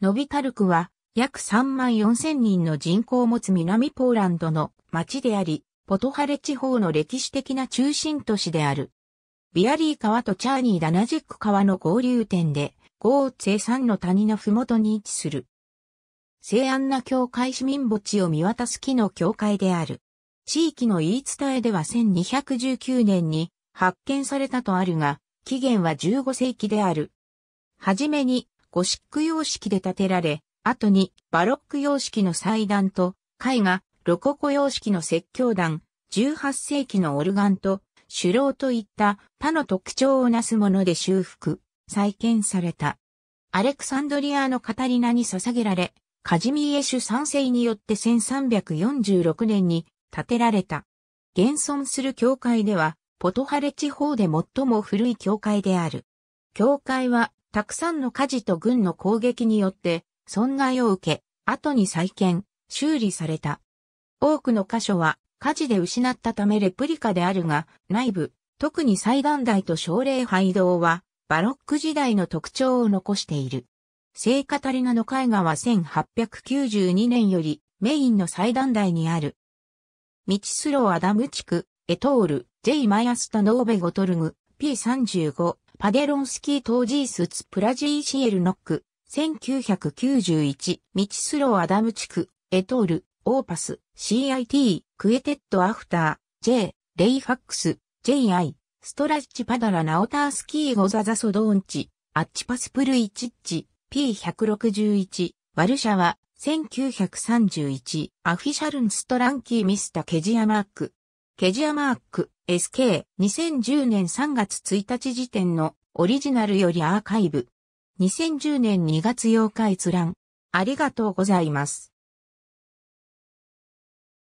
ノビタルクは約3万4千人の人口を持つ南ポーランドの町であり、ポトハレ地方の歴史的な中心都市である。ビアリー川とチャーニーダナジック川の合流点で、ゴーツェ山の谷のふもとに位置する。聖安な教会市民墓地を見渡す木の教会である。地域の言い伝えでは1219年に発見されたとあるが、起源は15世紀である。はじめにゴシック様式で建てられ、後にバロック様式の祭壇と、絵画、ロココ様式の説教壇、18世紀のオルガンと、首楼といった他の特徴をなすもので修復、再建された。アレクサンドリアのカタリナに捧げられ、カジミエシュ三世によって1346年に建てられた。現存する教会では、ポトハレ地方で最も古い教会である。教会はたくさんの火事と軍の攻撃によって損害を受け、後に再建、修理された。多くの箇所は火事で失ったためレプリカであるが、内部、特に祭壇台と奨励廃道は、バロック時代の特徴を残している。聖カタリナの絵画は1892年よりメインの祭壇台にある。ミチスローアダム地区、エトール、ジェイ・マイアスタノーベゴトルグ、P35、パデロンスキートージースツプラジーシエルノック、1991、ミチスローアダム地区、エトール、オーパス、CIT、クエテッドアフター、J、レイファックス、JI、ストラッチパダラナオタースキーゴザザソドーンチ、アッチパスプルイチッチ、P161、ワルシャワ、1931、アフィシャルンストランキーミスタケジアマーク、ケジアマーク SK 2010年3月1日時点のオリジナルよりアーカイブ2010年2月8日閲覧ありがとうございます。